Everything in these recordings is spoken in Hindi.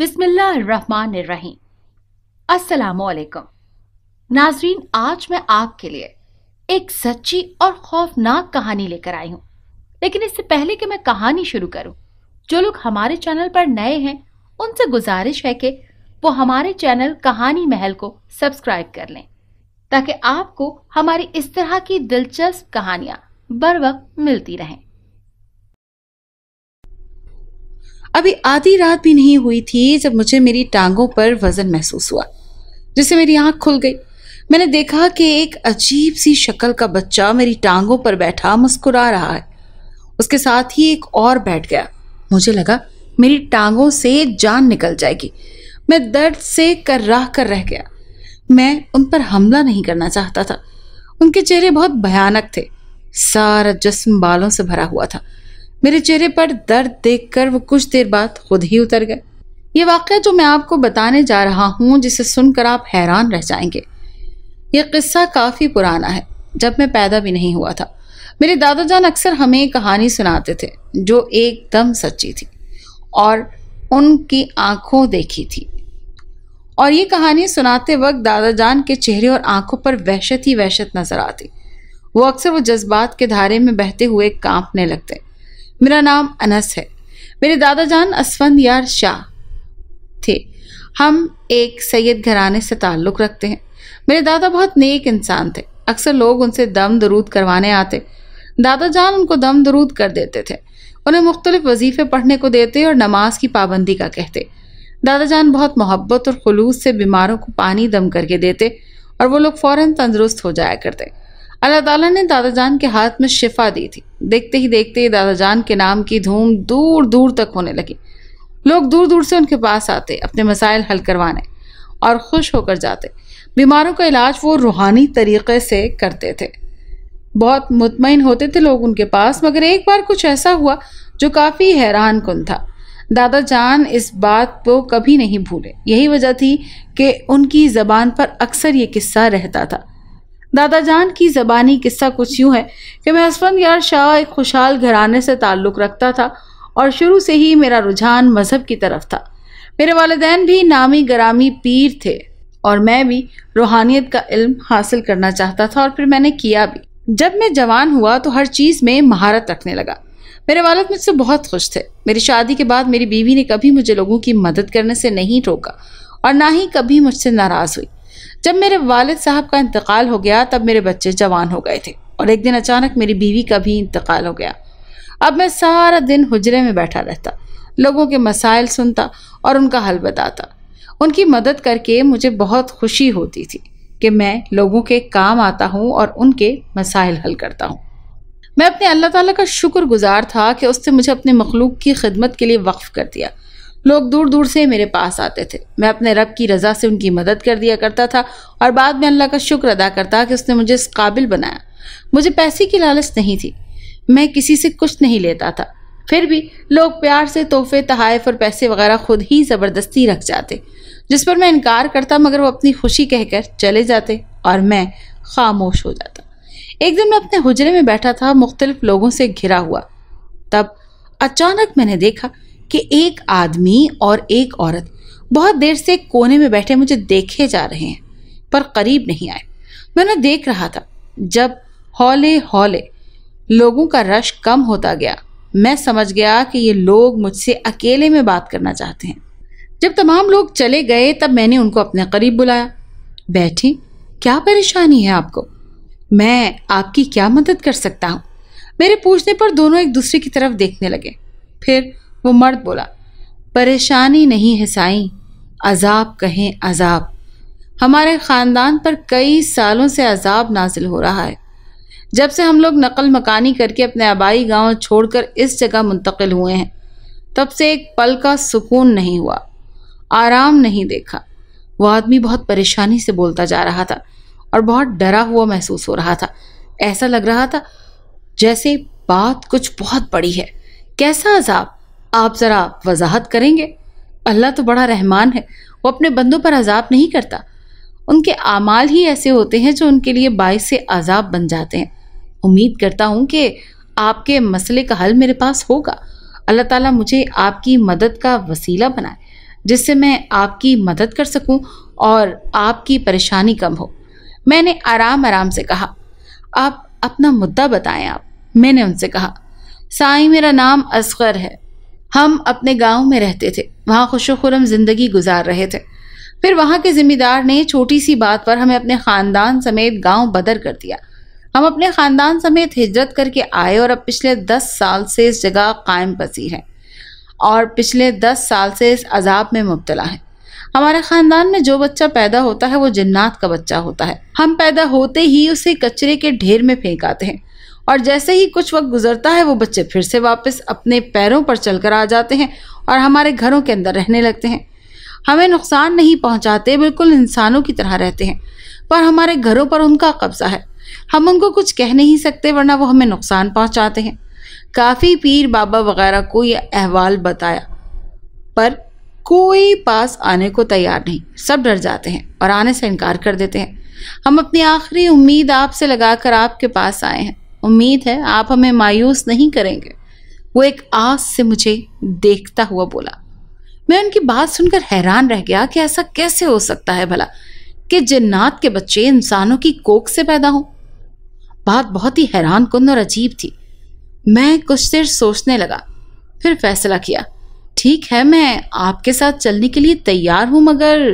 बिस्मिल्लाहिर्रहमानिर्रहीम अस्सलाम वालेकुम नाजरीन आज मैं आपके लिए एक सच्ची और खौफनाक कहानी लेकर आई हूँ लेकिन इससे पहले कि मैं कहानी शुरू करूँ जो लोग हमारे चैनल पर नए हैं उनसे गुजारिश है कि वो हमारे चैनल कहानी महल को सब्सक्राइब कर लें ताकि आपको हमारी इस तरह की दिलचस्प कहानियाँ बर वक्त मिलती रहें अभी आधी रात भी नहीं हुई थी जब मुझे मेरी टांगों पर वजन महसूस हुआ जिससे मेरी आंख खुल गई मैंने देखा कि एक अजीब सी शक्ल का बच्चा मेरी टांगों पर बैठा मुस्कुरा रहा है उसके साथ ही एक और बैठ गया मुझे लगा मेरी टांगों से जान निकल जाएगी मैं दर्द से कर्राह कर रह गया मैं उन पर हमला नहीं करना चाहता था उनके चेहरे बहुत भयानक थे सारा जिस्म बालों से भरा हुआ था मेरे चेहरे पर दर्द कर वो कुछ देर बाद खुद ही उतर गए ये वाक़ जो मैं आपको बताने जा रहा हूँ जिसे सुनकर आप हैरान रह जाएंगे यह किस्सा काफ़ी पुराना है जब मैं पैदा भी नहीं हुआ था मेरे दादाजान अक्सर हमें कहानी सुनाते थे जो एकदम सच्ची थी और उनकी आंखों देखी थी और ये कहानी सुनाते वक्त दादाजान के चेहरे और आंखों पर वहशत ही वहशत नजर आती वो अक्सर वो जज्बात के धारे में बहते हुए कांपने लगते मेरा नाम अनस है मेरे दादा जान असवंद यार शाह थे हम एक सैयद घराने से ताल्लुक़ रखते हैं मेरे दादा बहुत नेक इंसान थे अक्सर लोग उनसे दम दरूद करवाने आते दादा जान उनको दम दरूद कर देते थे उन्हें मुख्तलिफ वजीफ़े पढ़ने को देते और नमाज की पाबंदी का कहते दादा जान बहुत मोहब्बत और खलूस से बीमारों को पानी दम करके देते और वो लोग फ़ौर तंदरुस्त हो जाया करते अल्लाह ताला ने दादा जान के हाथ में शिफा दी थी देखते ही देखते ही दादा जान के नाम की धूम दूर दूर तक होने लगी लोग दूर दूर से उनके पास आते अपने मसाइल हल करवाने और खुश होकर जाते बीमारों का इलाज वो रूहानी तरीक़े से करते थे बहुत मुतमिन होते थे लोग उनके पास मगर एक बार कुछ ऐसा हुआ जो काफ़ी हैरान कन था दादा जान इस बात को कभी नहीं भूले यही वजह थी कि उनकी ज़बान पर अक्सर ये किस्सा रहता था दादा जान की ज़बानी किस्सा कुछ यूँ है कि मैं हसबंद यार शाह एक खुशहाल घराने से ताल्लुक़ रखता था और शुरू से ही मेरा रुझान मज़हब की तरफ था मेरे वालदेन भी नामी गरामी पीर थे और मैं भी रूहानियत का इल्म हासिल करना चाहता था और फिर मैंने किया भी जब मैं जवान हुआ तो हर चीज़ में महारत रखने लगा मेरे वालद मुझसे बहुत खुश थे मेरी शादी के बाद मेरी बीवी ने कभी मुझे लोगों की मदद करने से नहीं रोका और ना ही कभी मुझसे नाराज़ हुई जब मेरे वालिद साहब का इंतकाल हो गया तब मेरे बच्चे जवान हो गए थे और एक दिन अचानक मेरी बीवी का भी इंतकाल हो गया अब मैं सारा दिन हुजरे में बैठा रहता लोगों के मसाइल सुनता और उनका हल बताता उनकी मदद करके मुझे बहुत खुशी होती थी कि मैं लोगों के काम आता हूँ और उनके मसाइल हल करता हूँ मैं अपने अल्लाह ताला का शुक्र गुज़ार था कि उसने मुझे अपने मखलूक की खिदमत के लिए वक्फ़ कर दिया लोग दूर दूर से मेरे पास आते थे मैं अपने रब की रज़ा से उनकी मदद कर दिया करता था और बाद में अल्लाह का शुक्र अदा करता कि उसने मुझे इस काबिल बनाया मुझे पैसे की लालच नहीं थी मैं किसी से कुछ नहीं लेता था फिर भी लोग प्यार से तोहफे तहाइफ और पैसे वगैरह खुद ही ज़बरदस्ती रख जाते जिस पर मैं इनकार करता मगर वो अपनी खुशी कहकर चले जाते और मैं खामोश हो जाता एक दिन मैं अपने हजरे में बैठा था मुख्तलिफ लोगों से घिरा हुआ तब अचानक मैंने देखा कि एक आदमी और एक औरत बहुत देर से कोने में बैठे मुझे देखे जा रहे हैं पर करीब नहीं आए मैं उन्हें देख रहा था जब हौले हौले लोगों का रश कम होता गया मैं समझ गया कि ये लोग मुझसे अकेले में बात करना चाहते हैं जब तमाम लोग चले गए तब मैंने उनको अपने करीब बुलाया बैठी क्या परेशानी है आपको मैं आपकी क्या मदद कर सकता हूँ मेरे पूछने पर दोनों एक दूसरे की तरफ देखने लगे फिर वो मर्द बोला परेशानी नहीं है साईं अजाब कहें अजाब हमारे ख़ानदान पर कई सालों से अजाब नाजिल हो रहा है जब से हम लोग नकल मकानी करके अपने आबाई गांव छोड़कर इस जगह मुंतकिल हुए हैं तब से एक पल का सुकून नहीं हुआ आराम नहीं देखा वो आदमी बहुत परेशानी से बोलता जा रहा था और बहुत डरा हुआ महसूस हो रहा था ऐसा लग रहा था जैसे बात कुछ बहुत बड़ी है कैसा अजाब आप ज़रा वजाहत करेंगे अल्लाह तो बड़ा रहमान है वो अपने बंदों पर अजाब नहीं करता उनके आमाल ही ऐसे होते हैं जो उनके लिए बायस से अजाब बन जाते हैं उम्मीद करता हूँ कि आपके मसले का हल मेरे पास होगा अल्लाह ताला मुझे आपकी मदद का वसीला बनाए जिससे मैं आपकी मदद कर सकूँ और आपकी परेशानी कम हो मैंने आराम आराम से कहा आप अपना मुद्दा बताएं आप मैंने उनसे कहा साई मेरा नाम असगर है हम अपने गांव में रहते थे वहाँ खुशोखुरम ज़िंदगी गुजार रहे थे फिर वहाँ के ज़िम्मेदार ने छोटी सी बात पर हमें अपने ख़ानदान समेत गांव बदर कर दिया हम अपने ख़ानदान समेत हिजरत करके आए और अब पिछले दस साल से इस जगह कायम पसी है और पिछले दस साल से इस अजाब में मुबतला है हमारे ख़ानदान में जो बच्चा पैदा होता है वो जन्नात का बच्चा होता है हम पैदा होते ही उसे कचरे के ढेर में फेंक आते हैं और जैसे ही कुछ वक्त गुजरता है वो बच्चे फिर से वापस अपने पैरों पर चलकर आ जाते हैं और हमारे घरों के अंदर रहने लगते हैं हमें नुकसान नहीं पहुंचाते बिल्कुल इंसानों की तरह रहते हैं पर हमारे घरों पर उनका कब्जा है हम उनको कुछ कह नहीं सकते वरना वो हमें नुकसान पहुंचाते हैं काफ़ी पीर बाबा वगैरह को यह अहवाल बताया पर कोई पास आने को तैयार नहीं सब डर जाते हैं और आने से इनकार कर देते हैं हम अपनी आखिरी उम्मीद आपसे लगाकर आपके पास आए हैं उम्मीद है आप हमें मायूस नहीं करेंगे वो एक आस से मुझे देखता हुआ बोला मैं उनकी बात सुनकर हैरान रह गया कि ऐसा कैसे हो सकता है भला कि जिन्नात के बच्चे इंसानों की कोख से पैदा हों बात बहुत ही हैरान कुंद और अजीब थी मैं कुछ देर सोचने लगा फिर फैसला किया ठीक है मैं आपके साथ चलने के लिए तैयार हूँ मगर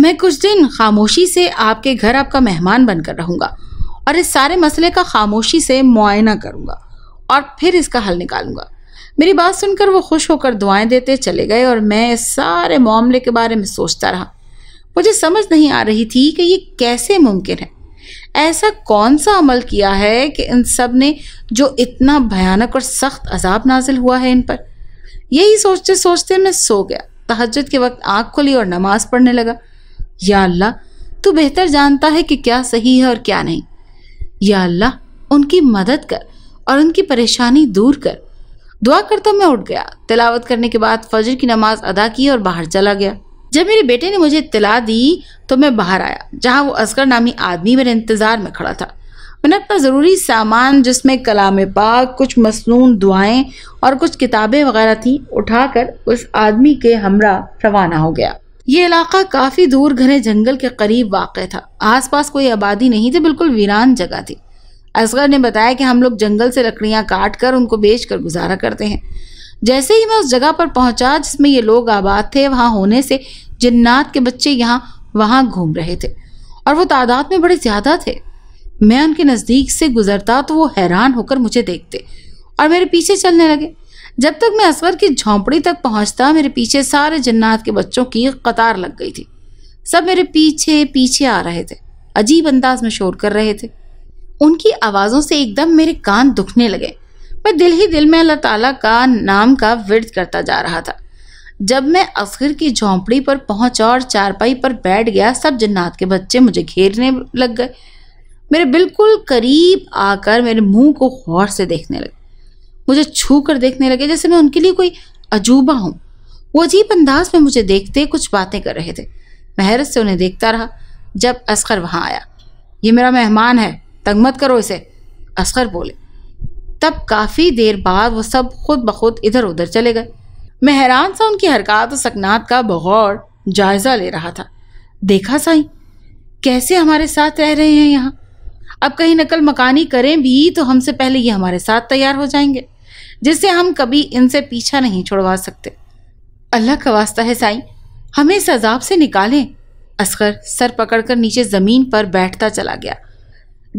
मैं कुछ दिन खामोशी से आपके घर आपका मेहमान बनकर रहूँगा और इस सारे मसले का खामोशी से मुआयना करूँगा और फिर इसका हल निकालूंगा मेरी बात सुनकर वो खुश होकर दुआएं देते चले गए और मैं इस सारे मामले के बारे में सोचता रहा मुझे समझ नहीं आ रही थी कि ये कैसे मुमकिन है ऐसा कौन सा अमल किया है कि इन सब ने जो इतना भयानक और सख्त अजाब नाजिल हुआ है इन पर यही सोचते सोचते मैं सो गया तहजद के वक्त आँख खुली और नमाज पढ़ने लगा या अल्लाह तू बेहतर जानता है कि क्या सही है और क्या नहीं या अल्लाह उनकी मदद कर और उनकी परेशानी दूर कर दुआ करता मैं उठ गया तिलावत करने के बाद फजर की नमाज अदा की और बाहर चला गया जब मेरे बेटे ने मुझे इतला दी तो मैं बाहर आया जहाँ वो असगर नामी आदमी मेरे इंतज़ार में खड़ा था मैंने अपना ज़रूरी सामान जिसमें कलाम पाक कुछ मसनून दुआएं और कुछ किताबें वगैरह थीं उठाकर उस आदमी के हमरा रवाना हो गया ये इलाका काफ़ी दूर घने जंगल के करीब वाक़ था आसपास कोई आबादी नहीं थी बिल्कुल वीरान जगह थी असगर ने बताया कि हम लोग जंगल से लकड़ियाँ काट कर उनको बेच कर गुजारा करते हैं जैसे ही मैं उस जगह पर पहुंचा जिसमें ये लोग आबाद थे वहाँ होने से जिन्नात के बच्चे यहाँ वहाँ घूम रहे थे और वो तादाद में बड़े ज़्यादा थे मैं उनके नज़दीक से गुजरता तो वो हैरान होकर मुझे देखते और मेरे पीछे चलने लगे जब तक मैं असवर की झोंपड़ी तक पहुंचता मेरे पीछे सारे जन्नात के बच्चों की कतार लग गई थी सब मेरे पीछे पीछे आ रहे थे अजीब अंदाज में शोर कर रहे थे उनकी आवाज़ों से एकदम मेरे कान दुखने लगे मैं दिल ही दिल में अल्लाह ताला का नाम का विर्द करता जा रहा था जब मैं असगर की झोंपड़ी पर पहुंचा और चारपाई पर बैठ गया सब जन्नात के बच्चे मुझे घेरने लग गए मेरे बिल्कुल करीब आकर मेरे मुंह को गौर से देखने लगे मुझे छू कर देखने लगे जैसे मैं उनके लिए कोई अजूबा हूँ वो अजीब अंदाज में मुझे देखते कुछ बातें कर रहे थे मैं हैरत से उन्हें देखता रहा जब असगर वहाँ आया ये मेरा मेहमान है तंग मत करो इसे असगर बोले तब काफ़ी देर बाद वो सब खुद ब खुद इधर उधर चले गए मैं हैरान सा उनकी हरकत और सकनात का बगौर जायज़ा ले रहा था देखा साई कैसे हमारे साथ रह रहे हैं यहाँ अब कहीं नकल मकानी करें भी तो हमसे पहले ये हमारे साथ तैयार हो जाएंगे जिससे हम कभी इनसे पीछा नहीं छुड़वा सकते अल्लाह का वास्ता है साईं हमें इस अजाब से निकालें असगर सर पकड़कर नीचे ज़मीन पर बैठता चला गया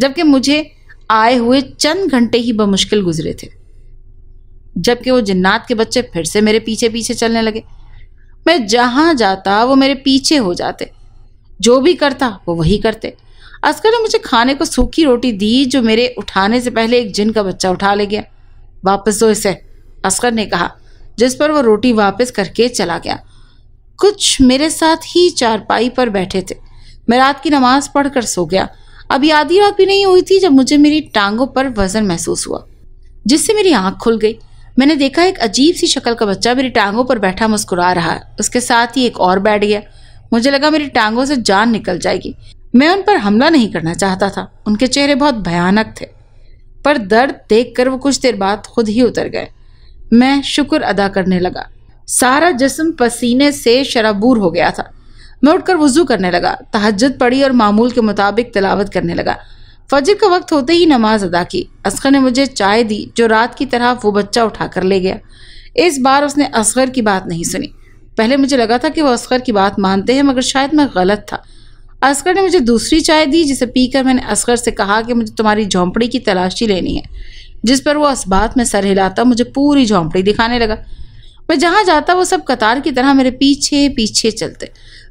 जबकि मुझे आए हुए चंद घंटे ही बमुश्किल गुजरे थे जबकि वो जन्नात के बच्चे फिर से मेरे पीछे पीछे चलने लगे मैं जहाँ जाता वो मेरे पीछे हो जाते जो भी करता वो वही करते असगर ने मुझे खाने को सूखी रोटी दी जो मेरे उठाने से पहले एक जिन का बच्चा उठा ले गया वापस दो इसे असगर ने कहा जिस पर वो रोटी वापस करके चला गया कुछ मेरे साथ ही चारपाई पर बैठे थे मैं रात की नमाज पढ़कर सो गया अभी आधी रात भी नहीं हुई थी जब मुझे मेरी टांगों पर वजन महसूस हुआ जिससे मेरी आंख खुल गई मैंने देखा एक अजीब सी शक्ल का बच्चा मेरी टांगों पर बैठा मुस्कुरा रहा है उसके साथ ही एक और बैठ गया मुझे लगा मेरी टांगों से जान निकल जाएगी मैं उन पर हमला नहीं करना चाहता था उनके चेहरे बहुत भयानक थे पर दर्द देखकर वो कुछ देर बाद खुद ही उतर गए मैं शुक्र अदा करने लगा सारा जिस्म पसीने से शराबूर हो गया था मैं उठकर वजू करने लगा तहजद पड़ी और मामूल के मुताबिक तलावत करने लगा फजर का वक्त होते ही नमाज अदा की असगर ने मुझे चाय दी जो रात की तरह वो बच्चा उठा कर ले गया इस बार उसने असगर की बात नहीं सुनी पहले मुझे लगा था कि वो असगर की बात मानते हैं मगर शायद मैं गलत था असगर ने मुझे दूसरी चाय दी जिसे पीकर मैंने असगर से कहा कि मुझे तुम्हारी झोंपड़ी की तलाशी लेनी है जिस पर वो असबात में सर हिलाता मुझे पूरी झोंपड़ी दिखाने लगा मैं जहाँ जाता वो सब कतार की तरह मेरे पीछे पीछे चलते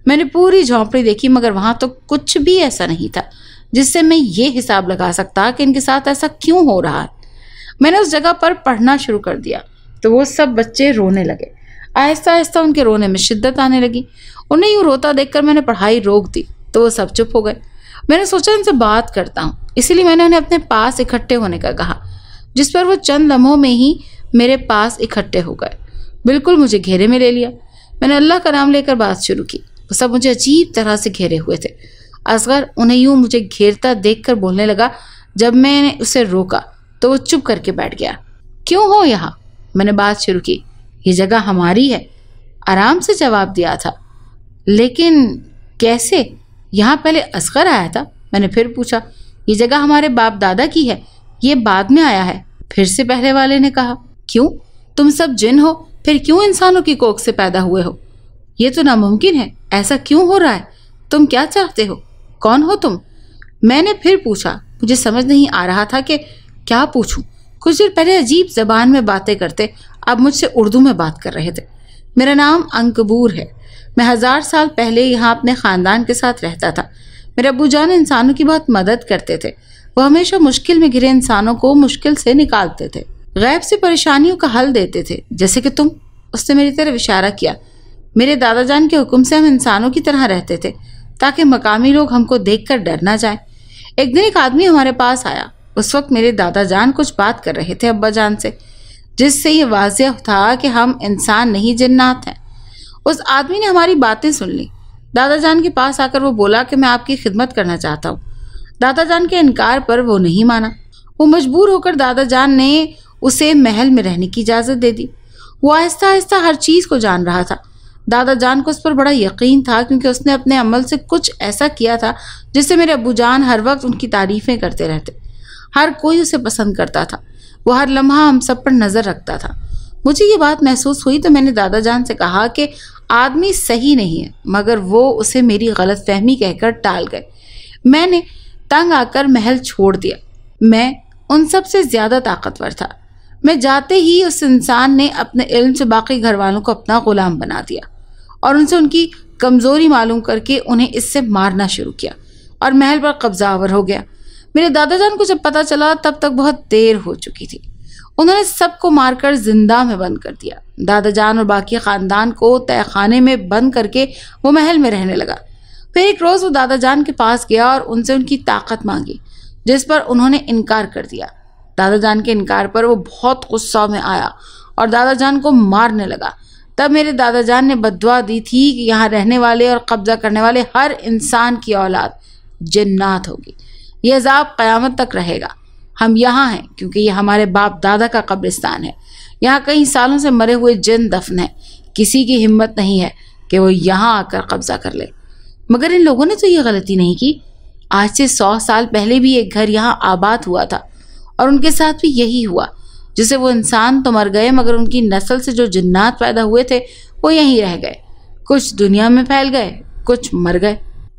मैंने पूरी झोंपड़ी देखी मगर वहाँ तो कुछ भी ऐसा नहीं था जिससे मैं ये हिसाब लगा सकता कि इनके साथ ऐसा क्यों हो रहा है मैंने उस जगह पर पढ़ना शुरू कर दिया तो वो सब बच्चे रोने लगे आहिस्ता आहिस्ता उनके रोने में शिद्दत आने लगी उन्हें यूँ रोता देखकर मैंने पढ़ाई रोक दी तो वो सब चुप हो गए मैंने सोचा इनसे बात करता हूँ इसीलिए मैंने उन्हें अपने पास इकट्ठे होने का कहा जिस पर वो चंद लम्हों में ही मेरे पास इकट्ठे हो गए बिल्कुल मुझे घेरे में ले लिया मैंने अल्लाह का नाम लेकर बात शुरू की वो सब मुझे अजीब तरह से घेरे हुए थे असगर उन्हें यूं मुझे घेरता देख कर बोलने लगा जब मैंने उसे रोका तो वो चुप करके बैठ गया क्यों हो यहाँ मैंने बात शुरू की ये जगह हमारी है आराम से जवाब दिया था लेकिन कैसे यहाँ पहले असगर आया था मैंने फिर पूछा ये जगह हमारे बाप दादा की है ये बाद में आया है फिर से पहले वाले ने कहा क्यों तुम सब जिन हो फिर क्यों इंसानों की कोख से पैदा हुए हो ये तो नामुमकिन है ऐसा क्यों हो रहा है तुम क्या चाहते हो कौन हो तुम मैंने फिर पूछा मुझे समझ नहीं आ रहा था कि क्या पूछूं कुछ देर पहले अजीब जबान में बातें करते अब मुझसे उर्दू में बात कर रहे थे मेरा नाम अंकबूर है मैं हज़ार साल पहले यहाँ अपने ख़ानदान के साथ रहता था मेरे अबू जान इंसानों की बहुत मदद करते थे वो हमेशा मुश्किल में घिरे इंसानों को मुश्किल से निकालते थे गैब से परेशानियों का हल देते थे जैसे कि तुम उसने मेरी तरफ इशारा किया मेरे दादा जान के हुक्म से हम इंसानों की तरह रहते थे ताकि मकामी लोग हमको देख कर डर ना जाए एक दिन एक आदमी हमारे पास आया उस वक्त मेरे दादा जान कुछ बात कर रहे थे अब्बा जान से जिससे ये वाजह था कि हम इंसान नहीं जिन्नात हैं उस आदमी ने हमारी बातें सुन ली दादा जान के पास आकर वो बोला कि मैं आपकी खिदमत करना चाहता हूँ दादा जान के इनकार पर वो नहीं माना वो मजबूर होकर दादा जान ने उसे महल में रहने की इजाज़त दे दी वो आहिस्ता आहिस्ता हर चीज़ को जान रहा था दादा जान को उस पर बड़ा यकीन था क्योंकि उसने अपने अमल से कुछ ऐसा किया था जिससे मेरे अबू जान हर वक्त उनकी तारीफ़ें करते रहते हर कोई उसे पसंद करता था वो हर लम्हा हम सब पर नज़र रखता था मुझे ये बात महसूस हुई तो मैंने दादा जान से कहा कि आदमी सही नहीं है मगर वो उसे मेरी गलत फहमी कहकर टाल गए मैंने तंग आकर महल छोड़ दिया मैं उन सब से ज़्यादा ताकतवर था मैं जाते ही उस इंसान ने अपने इल्म से बाकी घर वालों को अपना ग़ुलाम बना दिया और उनसे उनकी कमज़ोरी मालूम करके उन्हें इससे मारना शुरू किया और महल पर कब्ज़ावर हो गया मेरे दादा जान को जब पता चला तब तक बहुत देर हो चुकी थी उन्होंने सबको मारकर जिंदा में बंद कर दिया दादा जान और बाकी खानदान को तय खाने में बंद करके वो महल में रहने लगा फिर एक रोज़ वो दादा जान के पास गया और उनसे उनकी ताकत मांगी जिस पर उन्होंने इनकार कर दिया दादा जान के इनकार पर वो बहुत गुस्सा में आया और दादा जान को मारने लगा तब मेरे दादा जान ने बदवा दी थी कि यहाँ रहने वाले और कब्जा करने वाले हर इंसान की औलाद जन्नात होगी ये अजाब क़यामत तक रहेगा हम यहाँ हैं क्योंकि ये हमारे बाप दादा का कब्रिस्तान है यहाँ कई सालों से मरे हुए जिन दफन है किसी की हिम्मत नहीं है कि वो यहाँ आकर कब्जा कर ले मगर इन लोगों ने तो ये गलती नहीं की आज से सौ साल पहले भी एक घर यहाँ आबाद हुआ था और उनके साथ भी यही हुआ जिसे वो इंसान तो मर गए मगर उनकी नस्ल से जो जन्नात पैदा हुए थे वो यहीं रह गए कुछ दुनिया में फैल गए कुछ मर गए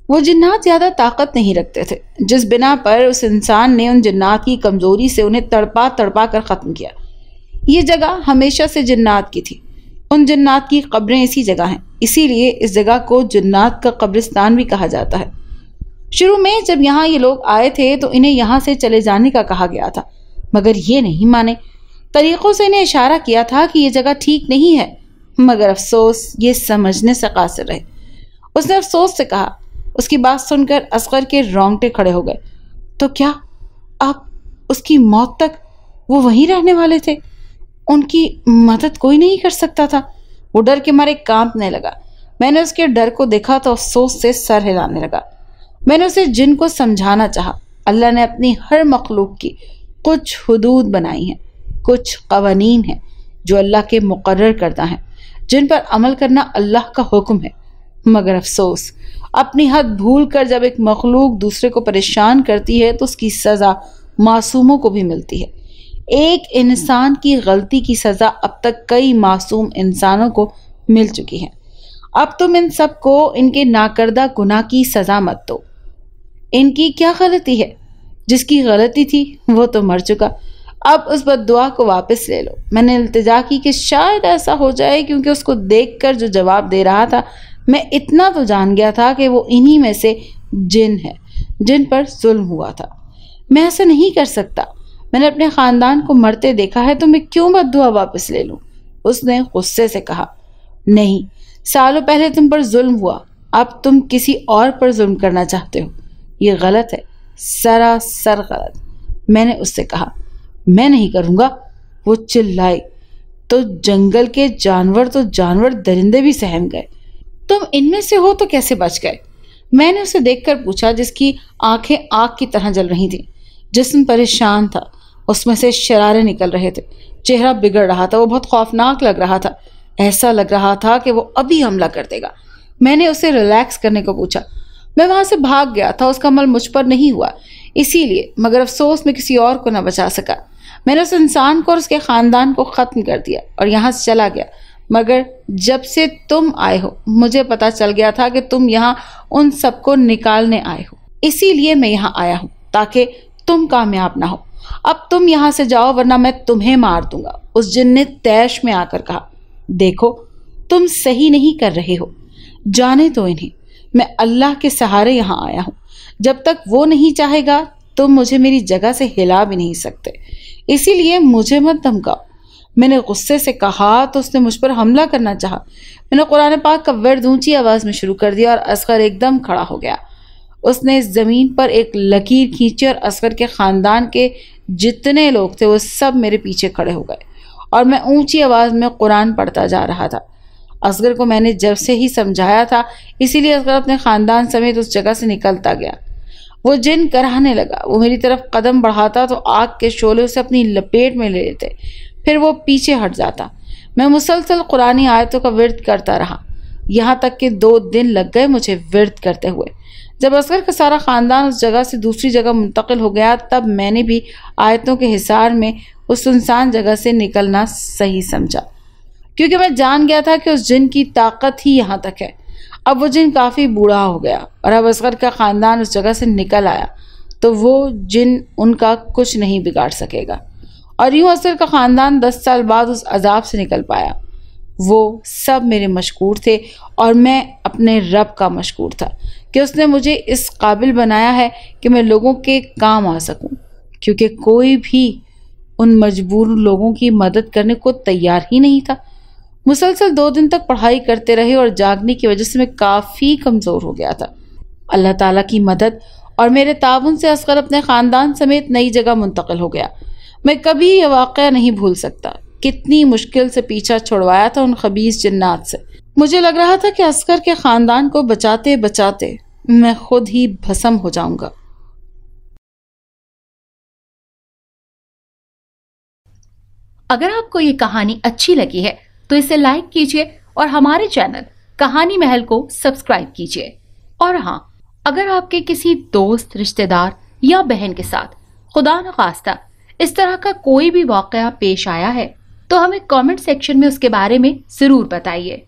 वो जिन्नात ज़्यादा ताकत नहीं रखते थे जिस बिना पर उस इंसान ने उन जिन्नात की कमज़ोरी से उन्हें तड़पा तड़पा कर ख़त्म किया ये जगह हमेशा से जन्नात की थी उन जन्नात की कब्रें इसी जगह हैं इसीलिए इस जगह को जन्नात का कब्रिस्तान भी कहा जाता है शुरू में जब यहाँ ये लोग आए थे तो इन्हें यहाँ से चले जाने का कहा गया था मगर ये नहीं माने तरीक़ों से इन्हें इशारा किया था कि ये जगह ठीक नहीं है मगर अफसोस ये समझने से कासिर रहे उसने अफसोस से कहा उसकी बात सुनकर असगर के रोंगटे खड़े हो गए तो क्या अब उसकी मौत तक वो वहीं रहने वाले थे उनकी मदद कोई नहीं कर सकता था वो डर के मारे कांपने लगा मैंने उसके डर को देखा तो अफसोस से सर हिलाने लगा मैंने उसे जिन को समझाना चाहा अल्लाह ने अपनी हर मखलूक की कुछ हदूद बनाई हैं कुछ कवानीन हैं जो अल्लाह के मुकर करदा हैं जिन पर अमल करना अल्लाह का हुक्म है मगर अफसोस अपनी हद भूल कर जब एक मखलूक दूसरे को परेशान करती है तो उसकी सज़ा मासूमों को भी मिलती है एक इंसान की गलती की सज़ा अब तक कई मासूम इंसानों को मिल चुकी है अब तुम इन सब को इनके नाकर्दा गुनाह की सज़ा मत दो इनकी क्या गलती है जिसकी गलती थी वो तो मर चुका अब उस बद को वापस ले लो मैंने इल्तजा की कि शायद ऐसा हो जाए क्योंकि उसको देखकर जो जवाब दे रहा था मैं इतना तो जान गया था कि वो इन्हीं में से जिन है जिन पर जुल्म हुआ था मैं ऐसा नहीं कर सकता मैंने अपने ख़ानदान को मरते देखा है तो मैं क्यों दुआ वापस ले लूँ उसने गुस्से से कहा नहीं सालों पहले तुम पर जुल्म हुआ अब तुम किसी और पर जुल्म करना चाहते हो ये गलत है सरासर गलत मैंने उससे कहा मैं नहीं करूँगा वो चिल्लाई तो जंगल के जानवर तो जानवर दरिंदे भी सहम गए तुम इनमें से हो तो कैसे बच गए मैंने उसे देखकर पूछा जिसकी आंखें आग की तरह जल रही थी जिसम परेशान था उसमें से शरारे निकल रहे थे चेहरा बिगड़ रहा था वो बहुत खौफनाक लग रहा था ऐसा लग रहा था कि वो अभी हमला कर देगा मैंने उसे रिलैक्स करने को पूछा मैं वहाँ से भाग गया था उसका अमल मुझ पर नहीं हुआ इसीलिए मगर अफसोस में किसी और को ना बचा सका मैंने उस इंसान को और उसके ख़ानदान को ख़त्म कर दिया और यहाँ से चला गया मगर जब से तुम आए हो मुझे पता चल गया था कि तुम यहाँ उन सबको निकालने आए हो इसीलिए मैं यहाँ आया हूँ ताकि तुम कामयाब ना हो अब तुम यहाँ से जाओ वरना मैं तुम्हें मार दूंगा उस जिन ने तैश में आकर कहा देखो तुम सही नहीं कर रहे हो जाने तो इन्हें मैं अल्लाह के सहारे यहाँ आया हूँ जब तक वो नहीं चाहेगा तुम मुझे मेरी जगह से हिला भी नहीं सकते इसीलिए मुझे मत धमकाओ मैंने गुस्से से कहा तो उसने मुझ पर हमला करना चाहा मैंने कुरान पाक का वर्द ऊंची आवाज़ में शुरू कर दिया और असगर एकदम खड़ा हो गया उसने ज़मीन पर एक लकीर खींची और असगर के ख़ानदान के जितने लोग थे वो सब मेरे पीछे खड़े हो गए और मैं ऊंची आवाज़ में कुरान पढ़ता जा रहा था असगर को मैंने जब से ही समझाया था इसीलिए असगर अपने ख़ानदान समेत उस जगह से निकलता गया वो जिन कराने लगा वो मेरी तरफ कदम बढ़ाता तो आग के शोले उसे अपनी लपेट में ले लेते फिर वो पीछे हट जाता मैं मुसलसल कुरानी आयतों का विरत करता रहा यहाँ तक कि दो दिन लग गए मुझे विरत करते हुए जब असगर का सारा ख़ानदान उस जगह से दूसरी जगह मुंतकिल हो गया तब मैंने भी आयतों के हिसार में उस सुनसान जगह से निकलना सही समझा क्योंकि मैं जान गया था कि उस जिन की ताकत ही यहाँ तक है अब वो जिन काफ़ी बूढ़ा हो गया और अब असगर का ख़ानदान उस जगह से निकल आया तो वो जिन उनका कुछ नहीं बिगाड़ सकेगा और यूँ असर का ख़ानदान दस साल बाद उस अजाब से निकल पाया वो सब मेरे मशकूर थे और मैं अपने रब का मशकूर था कि उसने मुझे इस काबिल बनाया है कि मैं लोगों के काम आ सकूं क्योंकि कोई भी उन मजबूर लोगों की मदद करने को तैयार ही नहीं था मुसलसल दो दिन तक पढ़ाई करते रहे और जागने की वजह से मैं काफ़ी कमज़ोर हो गया था अल्लाह ताला की मदद और मेरे ताउन से असगर अपने ख़ानदान समेत नई जगह मुंतकिल हो गया मैं कभी यह वाक़ नहीं भूल सकता कितनी मुश्किल से पीछा छुड़वाया था उन खबीज जन्नात से मुझे लग रहा था कि असकर के ख़ानदान को बचाते बचाते मैं खुद ही भसम हो जाऊंगा अगर आपको ये कहानी अच्छी लगी है तो इसे लाइक कीजिए और हमारे चैनल कहानी महल को सब्सक्राइब कीजिए और हाँ अगर आपके किसी दोस्त रिश्तेदार या बहन के साथ खुदा न खास्ता इस तरह का कोई भी वाक़ पेश आया है तो हमें कमेंट सेक्शन में उसके बारे में ज़रूर बताइए